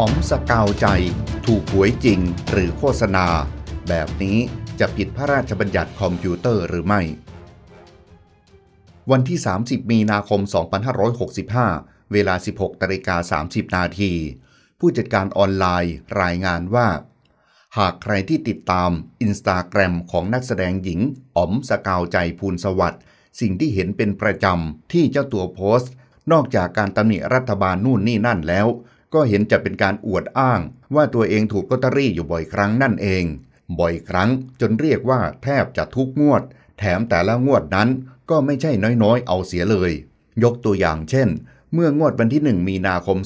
อ๋อมสกาวใจ ถูกหวยจริงหรือโฆษณา แบบนี้จะผิดพระราชบัญญัติคอมพิวเตอร์หรือไม่ วันที่ 30 มีนาคม 2565 เวลา 16ตริกา30 นาที ผู้จัดการออนไลน์รายงานว่า หากใครที่ติดตามอินสตาแกรมของนักแสดงหญิงอ๋อมสกาวใจภูลสวัสดิ์สิ่งที่เห็นเป็นประจำที่เจ้าตัวโพสต์ นอกจากการตำหนิรัฐบาลนู่นนี่นั่นแล้วก็เห็นจะเป็นการอวดอ้างว่าตัวเองถูกลอตเตอรี่อยู่บ่อยครั้งนั่นเอง บ่อยครั้งจนเรียกว่าแทบจะทุกงวด แถมแต่ละงวดนั้นก็ไม่ใช่น้อยๆ เอาเสียเลย ยกตัวอย่างเช่น เมื่องวดวันที่ 1 มีนาคม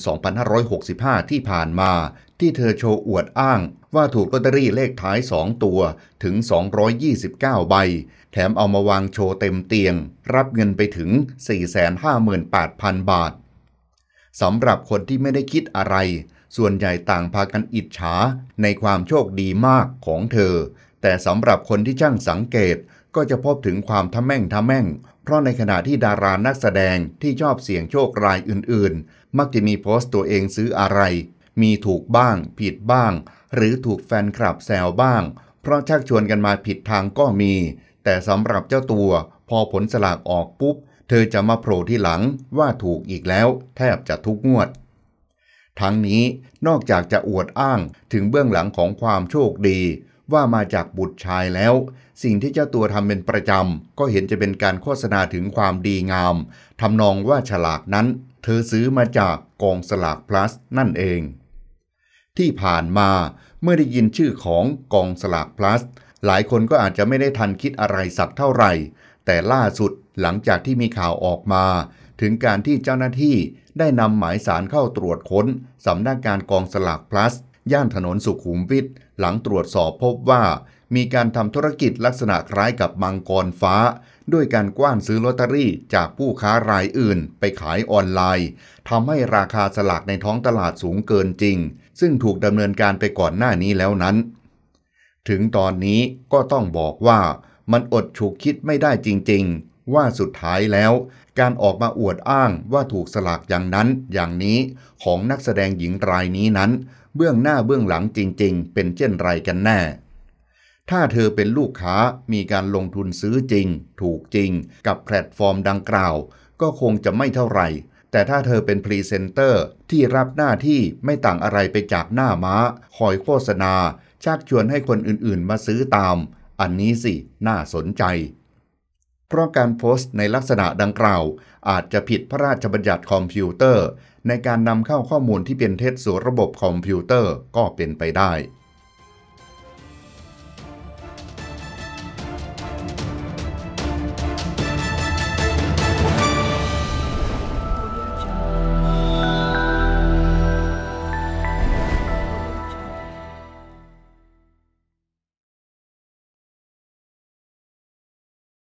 2565 ที่ผ่านมา ที่เธอโชว์อวดอ้างว่าถูกลอตเตอรี่เลขท้าย 2 ตัวถึง 229 ใบ แถมเอามาวางโชว์เต็มเตียง รับเงินไปถึง458,000 บาทสำหรับคนที่ไม่ได้คิดอะไร ส่วนใหญ่ต่างพากันอิจฉาในความโชคดีมากของเธอ แต่สำหรับคนที่ช่างสังเกตก็จะพบถึงความทะแม่งทะแม่ง เพราะในขณะที่ดารานักแสดงที่ชอบเสี่ยงโชครายอื่นๆ มักจะมีโพสต์ตัวเองซื้ออะไร มีถูกบ้าง ผิดบ้าง หรือถูกแฟนคลับแซวบ้าง เพราะชักชวนกันมาผิดทางก็มี แต่สำหรับเจ้าตัวพอผลสลากออกปุ๊บเธอจะมาโผล่ที่หลังว่าถูกอีกแล้วแทบจะทุกงวด ทั้งนี้นอกจากจะอวดอ้างถึงเบื้องหลังของความโชคดี ว่ามาจากบุตรชายแล้ว สิ่งที่เจ้าตัวทำเป็นประจำก็เห็นจะเป็นการโฆษณาถึงความดีงามทำนองว่าฉลากนั้น เธอซื้อมาจากกองสลากพลัสนั่นเอง ที่ผ่านมาเมื่อได้ยินชื่อของกองสลากพลัส หลายคนก็อาจจะไม่ได้ทันคิดอะไรสักเท่าไหร่แต่ล่าสุดหลังจากที่มีข่าวออกมา ถึงการที่เจ้าหน้าที่ได้นำหมายสารเข้าตรวจค้นสำนักงานกองสลากพลัส ย่านถนนสุขุมวิทหลังตรวจสอบพบว่า มีการทำธุรกิจลักษณะคล้ายกับมังกรฟ้า ด้วยการกว้านซื้อลอตเตอรี่ จากผู้ค้ารายอื่นไปขายออนไลน์ทำให้ราคาสลากในท้องตลาดสูงเกินจริง ซึ่งถูกดำเนินการไปก่อนหน้านี้แล้วนั้น ถึงตอนนี้ก็ต้องบอกว่ามันอดฉุกคิดไม่ได้จริงๆ ว่าสุดท้ายแล้ว การออกมาอวดอ้างว่าถูกสลากอย่างนั้น อย่างนี้ของนักแสดงหญิงรายนี้นั้น เบื้องหน้าเบื้องหลังจริงๆ เป็นเช่นไรกันแน่ถ้าเธอเป็นลูกค้ามีการลงทุนซื้อจริง ถูกจริง กับแพลตฟอร์มดังกล่าว ก็คงจะไม่เท่าไหร่ แต่ถ้าเธอเป็นพรีเซนเตอร์ที่รับหน้าที่ไม่ต่างอะไรไปจากหน้าม้าคอยโฆษณาชักชวนให้คนอื่นๆ มาซื้อตามอันนี้สิ น่าสนใจ เพราะการโพสต์ในลักษณะดังกล่าว อาจจะผิดพระราชบัญญัติคอมพิวเตอร์ ในการนำเข้าข้อมูลที่เป็นเท็จสู่ระบบคอมพิวเตอร์ก็เป็นไปได้